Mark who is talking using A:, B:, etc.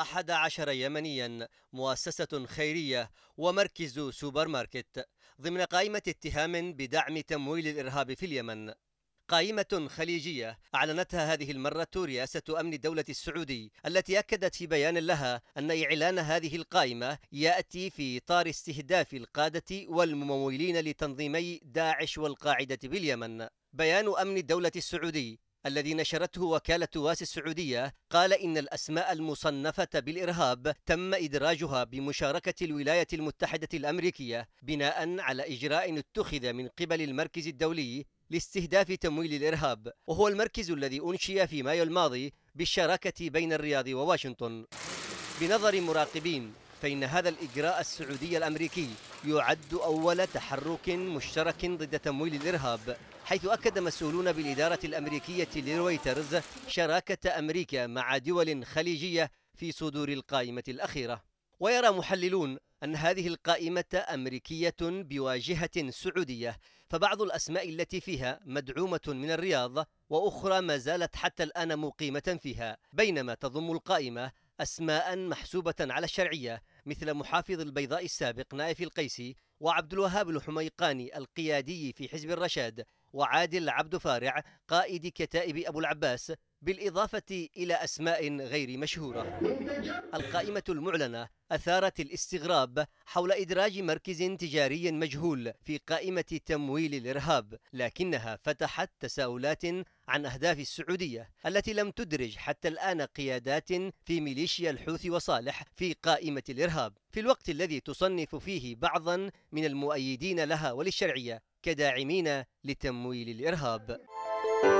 A: أحد عشر يمنيا مؤسسة خيرية ومركز سوبر ماركت ضمن قائمة اتهام بدعم تمويل الإرهاب في اليمن قائمة خليجية أعلنتها هذه المرة رئاسة أمن الدولة السعودي التي أكدت في بيان لها أن إعلان هذه القائمة يأتي في إطار استهداف القادة والممولين لتنظيمي داعش والقاعدة باليمن بيان أمن الدولة السعودي الذي نشرته وكالة واس السعودية قال إن الأسماء المصنفة بالإرهاب تم إدراجها بمشاركة الولايات المتحدة الأمريكية بناء على إجراء اتخذ من قبل المركز الدولي لاستهداف تمويل الإرهاب وهو المركز الذي أنشئ في مايو الماضي بالشراكة بين الرياض وواشنطن بنظر مراقبين فإن هذا الإجراء السعودي الأمريكي يعد أول تحرك مشترك ضد تمويل الإرهاب حيث أكد مسؤولون بالإدارة الأمريكية لرويترز شراكة أمريكا مع دول خليجية في صدور القائمة الأخيرة ويرى محللون أن هذه القائمة أمريكية بواجهة سعودية فبعض الأسماء التي فيها مدعومة من الرياض وأخرى ما زالت حتى الآن مقيمة فيها بينما تضم القائمة أسماء محسوبة على الشرعية مثل محافظ البيضاء السابق نائف القيسي وعبد الوهاب الحميقاني القيادي في حزب الرشاد وعادل عبد فارع قائد كتائب أبو العباس بالإضافة إلى أسماء غير مشهورة القائمة المعلنة أثارت الاستغراب حول إدراج مركز تجاري مجهول في قائمة تمويل الإرهاب لكنها فتحت تساؤلات عن أهداف السعودية التي لم تدرج حتى الآن قيادات في ميليشيا الحوثي وصالح في قائمة الإرهاب في الوقت الذي تصنف فيه بعضا من المؤيدين لها وللشرعية كداعمين لتمويل الإرهاب